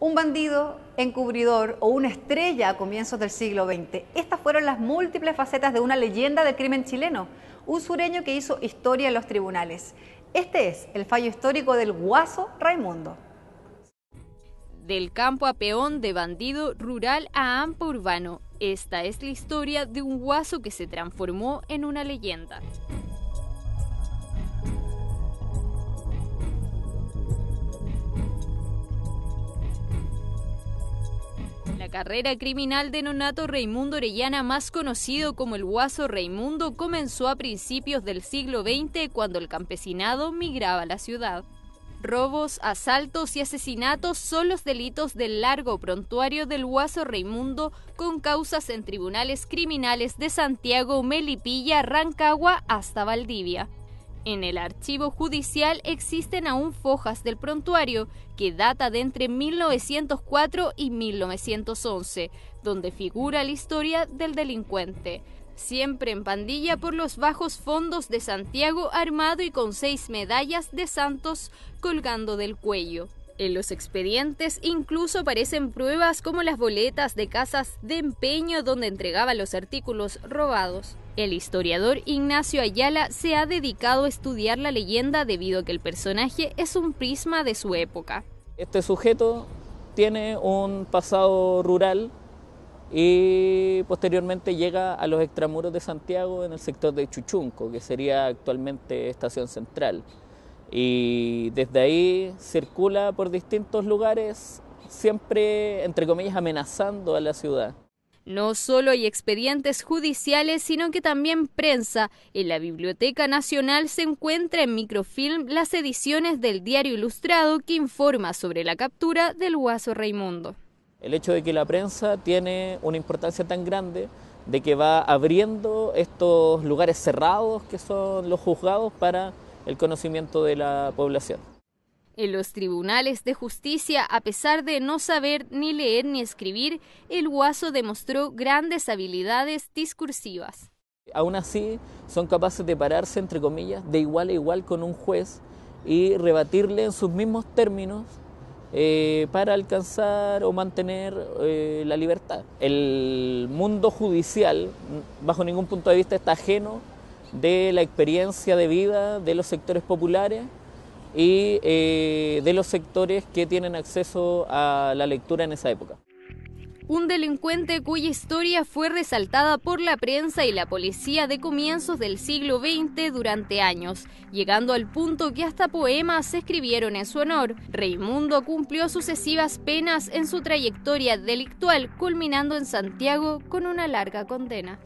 un bandido encubridor o una estrella a comienzos del siglo XX. Estas fueron las múltiples facetas de una leyenda del crimen chileno, un sureño que hizo historia en los tribunales. Este es el fallo histórico del guaso Raimundo. Del campo a peón, de bandido rural a ampo urbano, esta es la historia de un guaso que se transformó en una leyenda. La carrera criminal de Nonato Raimundo Orellana, más conocido como el Guaso Raimundo, comenzó a principios del siglo XX cuando el campesinado migraba a la ciudad. Robos, asaltos y asesinatos son los delitos del largo prontuario del Guaso Raimundo con causas en tribunales criminales de Santiago, Melipilla, Rancagua hasta Valdivia. En el archivo judicial existen aún fojas del prontuario que data de entre 1904 y 1911, donde figura la historia del delincuente siempre en pandilla por los bajos fondos de Santiago, armado y con seis medallas de santos colgando del cuello. En los expedientes incluso aparecen pruebas como las boletas de casas de empeño donde entregaba los artículos robados. El historiador Ignacio Ayala se ha dedicado a estudiar la leyenda debido a que el personaje es un prisma de su época. Este sujeto tiene un pasado rural y posteriormente llega a los extramuros de Santiago en el sector de Chuchunco, que sería actualmente Estación Central. Y desde ahí circula por distintos lugares, siempre, entre comillas, amenazando a la ciudad no solo hay expedientes judiciales, sino que también prensa. En la Biblioteca Nacional se encuentra en microfilm las ediciones del diario ilustrado que informa sobre la captura del Guaso Raimundo. El hecho de que la prensa tiene una importancia tan grande de que va abriendo estos lugares cerrados que son los juzgados para el conocimiento de la población. En los tribunales de justicia, a pesar de no saber ni leer ni escribir, el guaso demostró grandes habilidades discursivas. Aún así, son capaces de pararse, entre comillas, de igual a igual con un juez y rebatirle en sus mismos términos eh, para alcanzar o mantener eh, la libertad. El mundo judicial, bajo ningún punto de vista, está ajeno de la experiencia de vida de los sectores populares y eh, de los sectores que tienen acceso a la lectura en esa época. Un delincuente cuya historia fue resaltada por la prensa y la policía de comienzos del siglo XX durante años, llegando al punto que hasta poemas se escribieron en su honor. Raimundo cumplió sucesivas penas en su trayectoria delictual, culminando en Santiago con una larga condena.